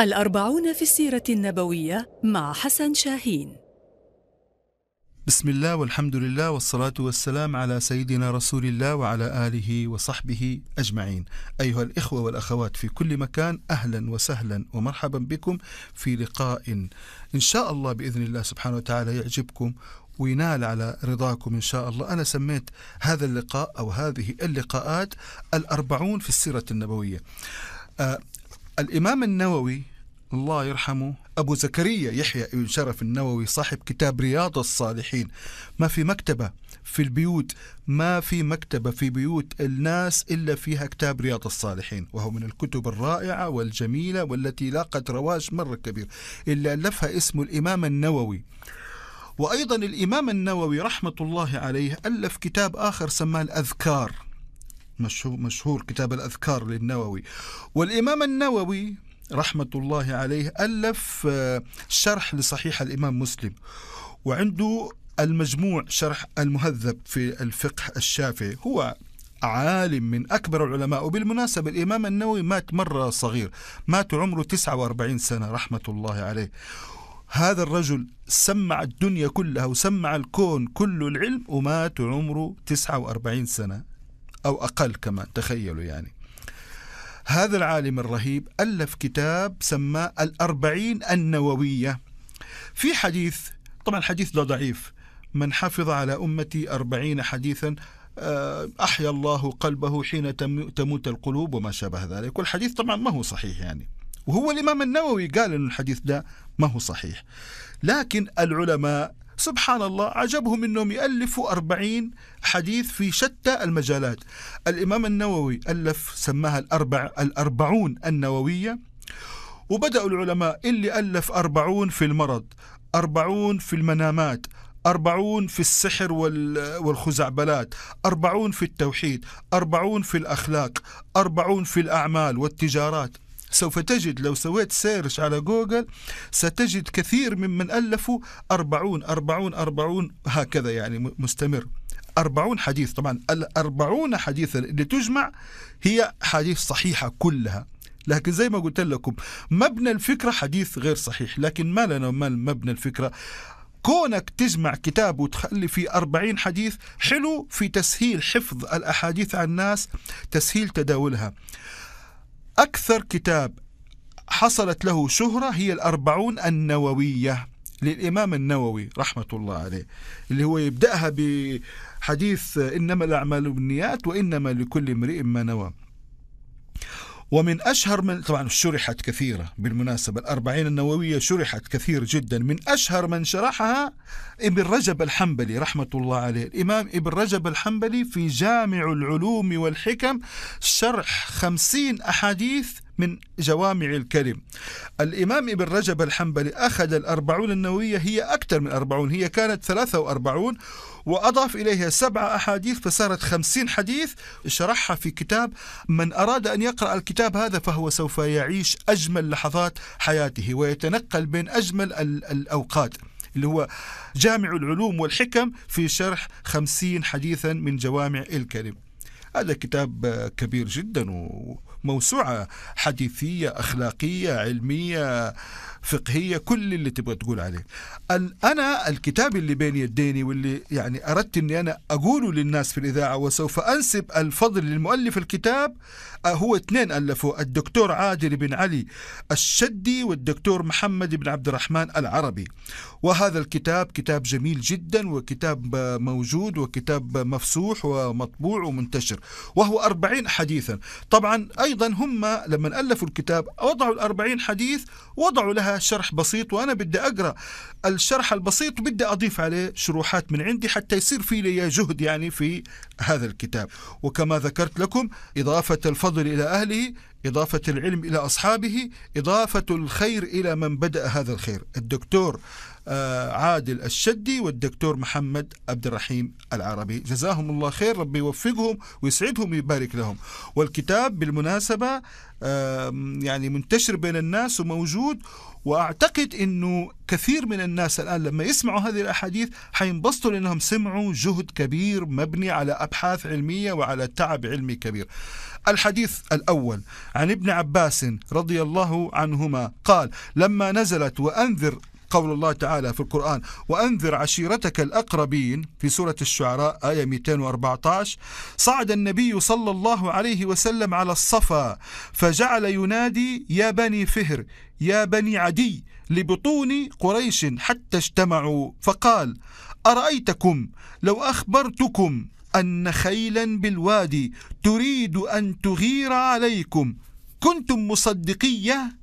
الأربعون في السيرة النبوية مع حسن شاهين بسم الله والحمد لله والصلاة والسلام على سيدنا رسول الله وعلى آله وصحبه أجمعين أيها الإخوة والأخوات في كل مكان أهلا وسهلا ومرحبا بكم في لقاء إن شاء الله بإذن الله سبحانه وتعالى يعجبكم وينال على رضاكم إن شاء الله أنا سميت هذا اللقاء أو هذه اللقاءات الأربعون في السيرة النبوية آه، الإمام النووي الله يرحمه أبو زكريا يحيى بن شرف النووي صاحب كتاب رياض الصالحين ما في مكتبة في البيوت ما في مكتبة في بيوت الناس إلا فيها كتاب رياض الصالحين وهو من الكتب الرائعة والجميلة والتي لاقت رواج مرة كبير إلا ألفها اسم الإمام النووي وأيضا الإمام النووي رحمة الله عليه ألف كتاب آخر سماه الأذكار مشهور كتاب الأذكار للنووي والإمام النووي رحمة الله عليه ألف آه، شرح لصحيح الإمام مسلم وعنده المجموع شرح المهذب في الفقه الشافعي هو عالم من أكبر العلماء وبالمناسبة الإمام النووي مات مرة صغير مات عمره 49 سنة رحمة الله عليه هذا الرجل سمع الدنيا كلها وسمع الكون كله العلم ومات عمره 49 سنة أو أقل كمان تخيلوا يعني هذا العالم الرهيب ألف كتاب سماه الأربعين النووية في حديث طبعا الحديث ده ضعيف من حفظ على أمتي أربعين حديثا آه، أحيا الله قلبه حين تموت القلوب وما شابه ذلك والحديث طبعا ما هو صحيح يعني وهو الإمام النووي قال أن الحديث ده ما هو صحيح لكن العلماء سبحان الله عجبهم أنهم يألفوا أربعين حديث في شتى المجالات الإمام النووي ألف سماها الأربع الأربعون النووية وبدأوا العلماء اللي ألف أربعون في المرض أربعون في المنامات أربعون في السحر والخزعبلات أربعون في التوحيد أربعون في الأخلاق أربعون في الأعمال والتجارات سوف تجد لو سويت سيرش على جوجل ستجد كثير ممن ألفوا أربعون أربعون أربعون هكذا يعني مستمر أربعون حديث طبعا الأربعون حديثا اللي تجمع هي حديث صحيحة كلها لكن زي ما قلت لكم مبنى الفكرة حديث غير صحيح لكن ما لنا مبنى الفكرة كونك تجمع كتاب وتخلي في أربعين حديث حلو في تسهيل حفظ الأحاديث عن الناس تسهيل تداولها أكثر كتاب حصلت له شهرة هي الأربعون النووية للإمام النووي رحمة الله عليه اللي هو يبدأها بحديث إنما الأعمال بالنيات وإنما لكل امرئ ما نوى ومن أشهر من طبعا شرحت كثيرة بالمناسبة الأربعين النووية شرحت كثير جدا من أشهر من شرحها ابن رجب الحنبلي رحمة الله عليه الإمام ابن رجب الحنبلي في جامع العلوم والحكم شرح خمسين أحاديث من جوامع الكلم الإمام ابن رجب الحنبلي أخذ الأربعون النووية هي أكثر من أربعون هي كانت ثلاثة وأربعون وأضاف إليها سبعة أحاديث فصارت خمسين حديث شرحها في كتاب من أراد أن يقرأ الكتاب هذا فهو سوف يعيش أجمل لحظات حياته ويتنقل بين أجمل الأوقات اللي هو جامع العلوم والحكم في شرح خمسين حديثا من جوامع الكلم هذا كتاب كبير جدا وموسوعة حديثية أخلاقية علمية فقهية كل اللي تبغى تقول عليه أنا الكتاب اللي بين يديني واللي يعني أردت أني أنا أقوله للناس في الإذاعة وسوف أنسب الفضل للمؤلف الكتاب آه، هو اثنين ألفوا الدكتور عادل بن علي الشدي والدكتور محمد بن عبد الرحمن العربي وهذا الكتاب كتاب جميل جدا وكتاب موجود وكتاب مفسوح ومطبوع ومنتشر وهو أربعين حديثا طبعا أيضا هم لما ألفوا الكتاب وضعوا الأربعين حديث وضعوا لها شرح بسيط وأنا بدي أقرأ الشرح البسيط بدي أضيف عليه شروحات من عندي حتى يصير في لي جهد يعني في هذا الكتاب وكما ذكرت لكم إضافة الفضل إلى أهله إضافة العلم إلى أصحابه إضافة الخير إلى من بدأ هذا الخير الدكتور آه، عادل الشدي والدكتور محمد عبد الرحيم العربي جزاهم الله خير ربي يوفقهم ويسعدهم ويبارك لهم والكتاب بالمناسبة يعني منتشر بين الناس وموجود واعتقد انه كثير من الناس الان لما يسمعوا هذه الاحاديث حينبسطوا لانهم سمعوا جهد كبير مبني على ابحاث علميه وعلى تعب علمي كبير. الحديث الاول عن ابن عباس رضي الله عنهما قال: لما نزلت وانذر قول الله تعالى في القرآن وأنذر عشيرتك الأقربين في سورة الشعراء آية 214 صعد النبي صلى الله عليه وسلم على الصفا فجعل ينادي يا بني فهر يا بني عدي لبطون قريش حتى اجتمعوا فقال أرأيتكم لو أخبرتكم أن خيلا بالوادي تريد أن تغير عليكم كنتم مصدقية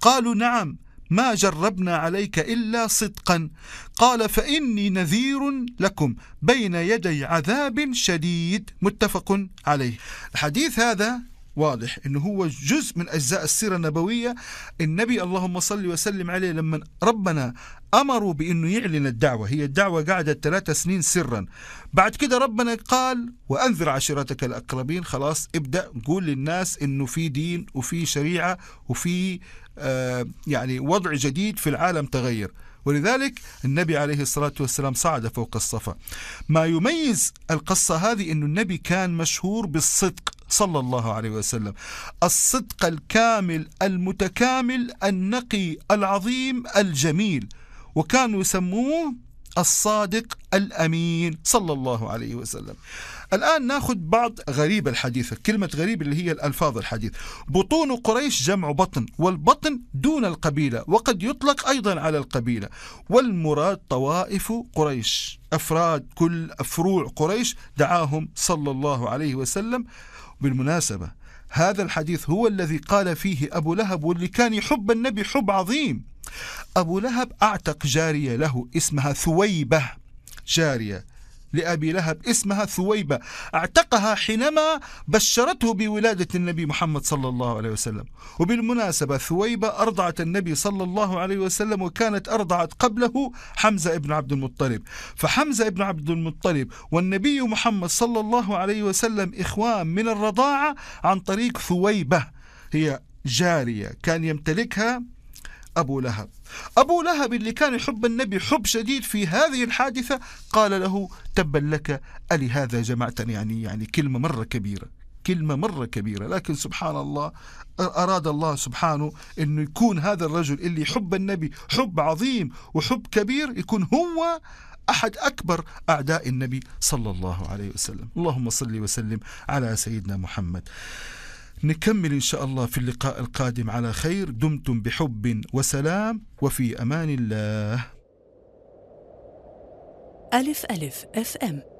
قالوا نعم ما جربنا عليك إلا صدقا قال فإني نذير لكم بين يدي عذاب شديد متفق عليه الحديث هذا واضح انه هو جزء من اجزاء السيره النبويه النبي اللهم صل وسلم عليه لما ربنا امروا بانه يعلن الدعوه هي الدعوه قعدت ثلاثة سنين سرا بعد كده ربنا قال وانذر عشيرتك الاقربين خلاص ابدا قول للناس انه في دين وفي شريعه وفي آه، يعني وضع جديد في العالم تغير ولذلك النبي عليه الصلاة والسلام صعد فوق الصفا ما يميز القصة هذه أن النبي كان مشهور بالصدق صلى الله عليه وسلم الصدق الكامل المتكامل النقي العظيم الجميل وكانوا يسموه الصادق الأمين صلى الله عليه وسلم الآن ناخذ بعض غريب الحديث كلمة غريب اللي هي الألفاظ الحديث بطون قريش جمع بطن والبطن دون القبيلة وقد يطلق أيضا على القبيلة والمراد طوائف قريش أفراد كل فروع قريش دعاهم صلى الله عليه وسلم بالمناسبة هذا الحديث هو الذي قال فيه أبو لهب واللي كان يحب النبي حب عظيم أبو لهب أعتق جارية له اسمها ثويبة جارية لأبي لهب اسمها ثويبة اعتقها حينما بشرته بولادة النبي محمد صلى الله عليه وسلم وبالمناسبة ثويبة أرضعت النبي صلى الله عليه وسلم وكانت أرضعت قبله حمزة ابن عبد المطلب فحمزة ابن عبد المطلب والنبي محمد صلى الله عليه وسلم إخوان من الرضاعة عن طريق ثويبة هي جارية كان يمتلكها أبو لهب أبو لهب اللي كان يحب النبي حب شديد في هذه الحادثة قال له تبا لك ألهذا جمعتني يعني يعني كلمة مرة كبيرة كلمة مرة كبيرة لكن سبحان الله أراد الله سبحانه أنه يكون هذا الرجل اللي يحب النبي حب عظيم وحب كبير يكون هو أحد أكبر أعداء النبي صلى الله عليه وسلم اللهم صل وسلم على سيدنا محمد نكمل إن شاء الله في اللقاء القادم على خير دمتم بحب وسلام وفي أمان الله ألف ألف أف أم